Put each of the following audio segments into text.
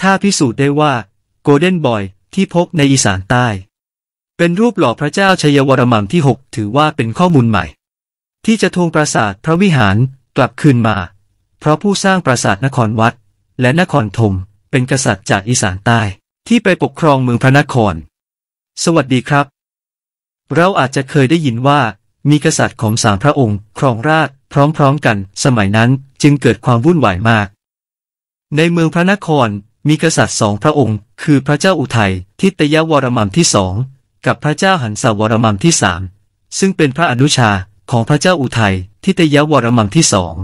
ถ้าพิสูจน์ได้ว่า โกลเด้นบอย ที่พบในอีสานใต้ เป็นรูปหล่อพระเจ้าชัยวรมันที่ 6 ถือว่าเป็นข้อมูลใหม่ ที่จะทวงปราสาทพระวิหารกลับคืนมา เพราะผู้สร้างปราสาทนครวัด และนครธมเป็นกษัตริย์จากอีสานใต้ ที่ไปปกครองเมืองพระนคร สวัสดีครับ เราอาจจะเคยได้ยินว่า มีกษัตริย์ของสามพระองค์ ครองราชพร้อมๆกัน สมัยนั้นจึงเกิดความวุ่นวายมาก ในเมืองพระนครมีกษัตริย์สองพระองค์ คือพระเจ้าอุทัยทิตยวรมันที่สองกับพระเจ้าหันสาวรมันที่สามซึ่งเป็นพระอนุชาของพระเจ้าอุทัยทิตยวรมันที่สอง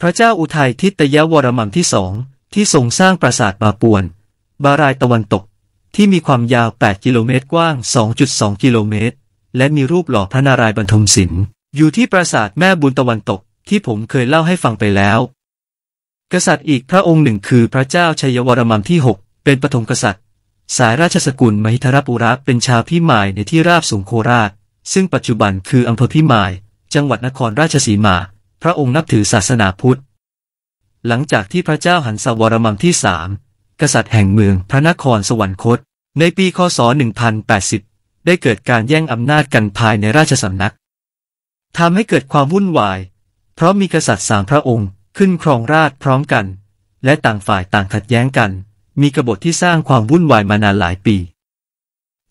พระเจ้าอุทัยทิตยวรมันที่สองที่ทรงสร้างปราสาทมาปวน บารายตะวันตกที่มีความยาว 8 กิโลเมตรกว้าง 2.2 กิโลเมตร และมีรูปหล่อพระนารายณ์บรรทมศิลป์ อยู่ที่ปราสาทแม่บุญตะวันตก ที่ผมเคยเล่าให้ฟังไปแล้วกษัตริย์อีกพระองค์หนึ่งคือพระเจ้าชัยวรมันที่ 6 เป็นปฐมกษัตริย์ สายราชสกุลมหิทรปุระเป็นชาวพิมายในที่ราบสูงโคราช ซึ่งปัจจุบันคืออำเภอพิมายจังหวัดนครราชสีมา พระองค์นับถือศาสนาพุทธ หลังจากที่พระเจ้าหันสวรมันที่สามกษัตริย์แห่งเมืองพระนครสวรรคตในปีคศ1080ได้เกิดการแย่งอำนาจกันภายในราชสำนักทำให้เกิดความวุ่นวาย เพราะมีกษัตริย์สามพระองค์ขึ้นครองราชพร้อมกัน และต่างฝ่ายต่างขัดแย้งกัน มีกบฏที่สร้างความวุ่นวายมานานหลายปี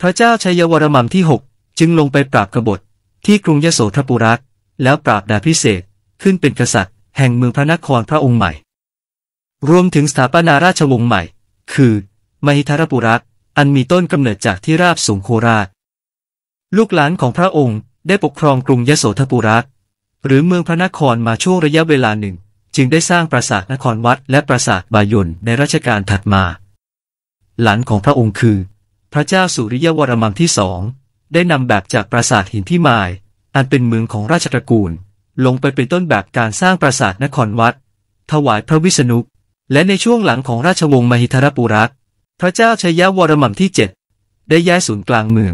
พระเจ้าชัยวรมันที่ 6 จึงลงไปปราบกบฏที่กรุงยโสธปุรักแล้วปราบดาพิเศษขึ้นเป็นกษัตริย์ แห่งเมืองพระนครพระองค์ใหม่ รวมถึงสถาปนาราชวงศ์ใหม่ คือ มหิทรปุรักอันมีต้นกำเนิดจากที่ราบสูงโคราชลูกหลานของพระองค์ได้ปกครองกรุงยโสธปุรักหรือเมืองพระนครมาช่วงระยะเวลาหนึ่งจึงได้สร้างปราสาทนครวัดและปราสาทบายุนในรัชกาลถัดมา หลานของพระองค์คือ พระเจ้าสุริยวรมังที่สองได้นำแบบจากปราสาทหินที่มาย อันเป็นเมืองของราชตระกูล ลงไปเป็นต้นแบบการสร้างปราสาทนครวัด ถวายพระวิษณุ และในช่วงหลังของราชวงศ์มหิธรปุรักพระเจ้าชัยวรมังที่เจ็ดได้ย้ายศูนย์กลางเมือง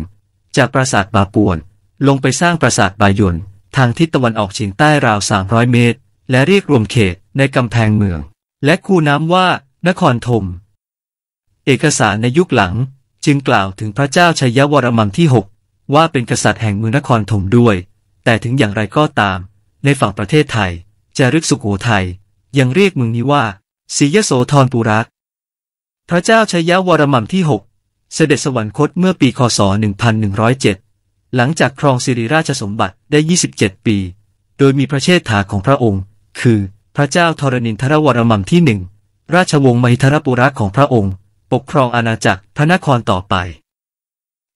จากปราสาทบาปวน ลงไปสร้างปราสาทบายุนทางทิศตะวันออกเฉียงใต้ราว 300 เมตรและเรียกรวมเขตในกำแพงเมือง และคูน้ำว่านครธมเอกสารในยุคหลังจึงกล่าวถึงพระเจ้าชัยวรมันที่ 6 ว่าเป็นกษัตริย์แห่งเมืองนครธมด้วย แต่ถึงอย่างไรก็ตาม ในฝั่งประเทศไทยจะรึกสุขโขทัยยังเรียกเมืองนี้ว่าสียโสธรปุรักพระเจ้าชัยวรมันที่ 6 เสด็จสวรรคตเมื่อปี คศ 1107 หลังจากครองสิริราชสมบัติได้ 27 ปี โดยมีพระเชษฐาของพระองค์คือพระเจ้าธรณินทรวรมัมที่หนึ่งราชวงศ์มหิทรปุระของพระองค์ ปกครองอาณาจักรพระนครต่อไป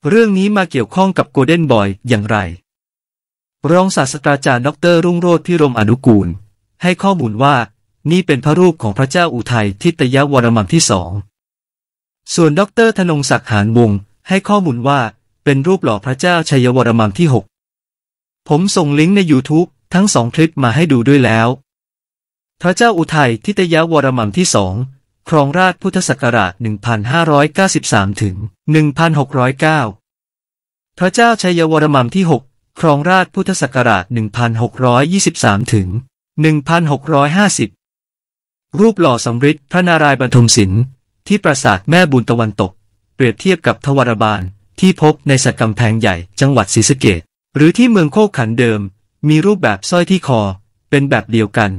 เรื่องนี้มาเกี่ยวข้องกับโกลเด้นบอย อย่างไร รองศาสตราจารย์ดรรุ่งโรธพิรมอนุกูล ให้ข้อมูลว่า นี่เป็นพระรูปของพระเจ้าอุทัยทิตยวรมัมที่สองส่วนดรธนงศักดิ์หานวงให้ข้อมูลว่า เป็นรูปหล่อพระเจ้าชัยวรมัมที่ 6 ผมส่งลิงก์ใน YouTube ทั้งสองคลิปมาให้ดูด้วยแล้วพระเจ้าอุทัยทิตยาวรมังที่สอง ครองราชพุทธศักราช1593ถึง1609 พระเจ้าชัยวรมังที่ 6 ครองราชพุทธศักราช1623ถึง1650 รูปหล่อสำริดพระนารายณ์บรรทมศิลป์ที่ปราสาทแม่บุญตะวันตก เปรียบเทียบกับทวารบาลที่พบในสักกำแพงใหญ่จังหวัดศรีสะเกดหรือที่เมืองโคกขันเดิม มีรูปแบบสร้อยที่คอ เป็นแบบเดียวกัน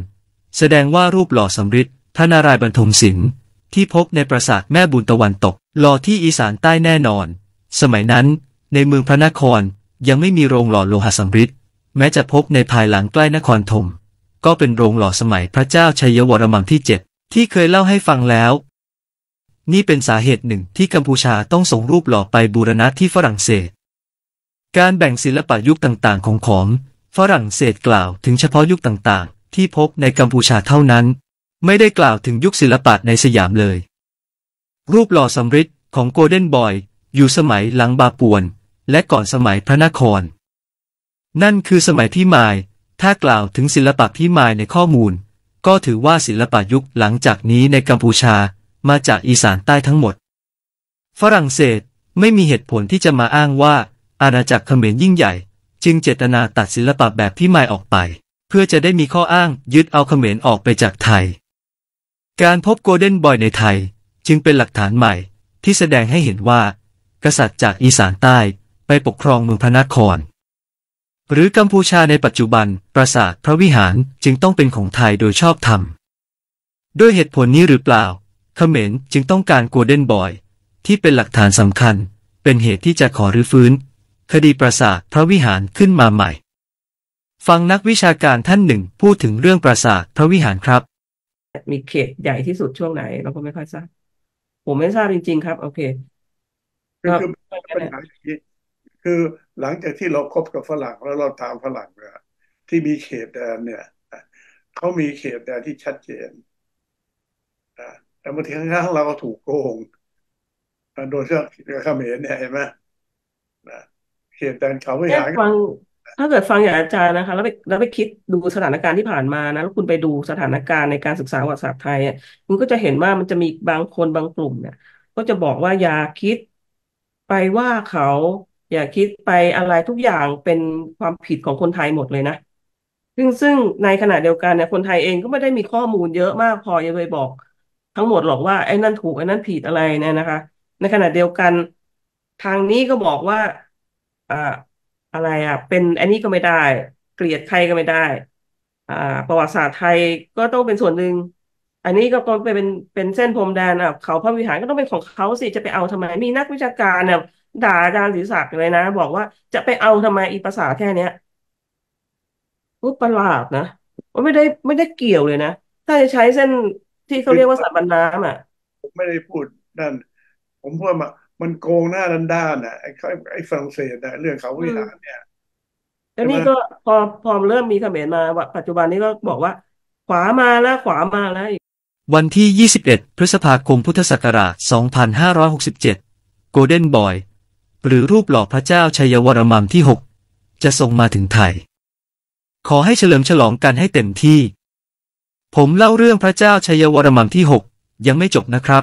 แสดงว่ารูปหล่อสำริดท่านารายบรรทมศิลป์ที่พบในปราสาทแม่บุญตะวันตกหล่อที่อีสานใต้แน่นอน สมัยนั้น ในเมืองพระนครยังไม่มีโรงหล่อโลหะสำริดแม้จะพบในภายหลังใกล้นครธมก็เป็นโรงหล่อสมัยพระเจ้าชัยวรมังที่เจ็ดที่เคยเล่าให้ฟังแล้ว นี่เป็นสาเหตุหนึ่งที่กัมพูชาต้องส่งรูปหล่อไปบูรณะที่ฝรั่งเศส การแบ่งศิลปะยุคต่างๆ ของของฝรั่งเศสกล่าวถึงเฉพาะยุคต่างที่พบในกัมพูชาเท่านั้น ไม่ได้กล่าวถึงยุคศิลปะในสยามเลย รูปหล่อสำริดของโกลเด้นบอย อยู่สมัยหลังบาปวนและก่อนสมัยพระนคร นั่นคือสมัยพ่มาย ถ้ากล่าวถึงศิลปะพ่มายในข้อมูล ก็ถือว่าศิลปะยุคหลังจากนี้ในกัมพูชามาจากอีสานใต้ทั้งหมด ฝรั่งเศสไม่มีเหตุผลที่จะมาอ้างว่าอาณาจักรเขมรยิ่งใหญ่ จึงเจตนาตัดศิลปะแบบพ่มายออกไปเพื่อจะได้มีข้ออ้างยึดเอาเขมรออกไปจากไทย การพบโกลเด้นบอยในไทย จึงเป็นหลักฐานใหม่ ที่แสดงให้เห็นว่า กษัตริย์จากอีสานใต้ไปปกครองเมืองพระนคร หรือกัมพูชาในปัจจุบันปราสาทพระวิหารจึงต้องเป็นของไทยโดยชอบธรรมด้วยเหตุผลนี้หรือเปล่า เขมรจึงต้องการโกลเด้นบอย ที่เป็นหลักฐานสำคัญ เป็นเหตุที่จะขอรื้อฟื้น คดีปราสาทพระวิหารขึ้นมาใหม่ฟังนักวิชาการท่านหนึ่งพูดถึงเรื่องปราสาทพระวิหารครับมีเขตใหญ่ที่สุดช่วงไหน เราก็ไม่ค่อยทราบผมไม่ทราบจริงๆครับโอเคคือปัญหาคือหลังจากที่เราคบกับฝรั่งแล้วเราตามฝรั่งเนี่ยที่มีเขตแดนเนี่ยเขามีเขตแดนที่ชัดเจนแต่บางทีข้างเราก็ถูกโกงโดยเฉพาะเขมรเนี่ยเห็นไหมเขตแดนเขาไม่หายฟังถ้าเกิดฟังอย่างอาจารย์นะคะ แล้วไปแล้วไปคิดดูสถานการณ์ที่ผ่านมานะ แล้วคุณไปดูสถานการณ์ในการศึกษาวัติศาสตร์ไทยอ่ะคุณก็จะเห็นว่ามันจะมีบางคนบางกลุ่มเนี่ย ก็จะบอกว่าอย่าคิดไปว่าเขาอย่าคิดไปอะไรทุกอย่างเป็นความผิดของคนไทยหมดเลยนะซึ่งซึ่งในขณะเดียวกันเนี่ยคนไทยเองก็ไม่ได้มีข้อมูลเยอะมากพอจะไปบอก ทั้งหมดหรอกว่าไอ้นั่นถูกไอ้นั่นผิดอะไรเนี่ยนะคะ ในขณะเดียวกันทางนี้ก็บอกว่าอ่าอะไรอ่ะเป็นอันนี้ก็ไม่ได้ เกลียดใครก็ไม่ได้ อ่า ประวัติศาสตร์ไทยก็ต้องเป็นส่วนหนึ่งอันนี้ก็ต้องไปเป็นเป็นเส้นพรมแดนอ่ะ เขาพระวิหารก็ต้องเป็นของเขาสิจะไปเอาทำไมมีนักวิชาการเนี่ยด่าอาจารย์ศิริศักดิ์เลยนะบอกว่าจะไปเอาทำไมอีภาษาแค่เนี้ยพูดประหลาดนะว่าไม่ได้ไม่ได้เกี่ยวเลยนะ ถ้าจะใช้เส้นที่เขาเรียกว่าสัตว์บรรน้ำอ่ะไม่ได้พูดนั่นผมพูดมามันโกงหน้าด้านด้านอ่ะ ไอ้ไอ้ฝรั่งเศสอะเรื่องเขาวิหารเนี่ยแล้วนี่ก็พอพอเริ่มมีเขมรมาปัจจุบันนี้ก็บอกว่า ขวามาแล้ว ขวามาแล้ววันที่ 21 พฤษภาคมพุทธศักราช2567โกลเด้นบอย หรือรูปหล่อพระเจ้าชัยวรมันที่ 6 จะส่งมาถึงไทย ขอให้เฉลิมฉลองกันให้เต็มที่ ผมเล่าเรื่องพระเจ้าชัยวรมันที่6ยังไม่จบนะครับ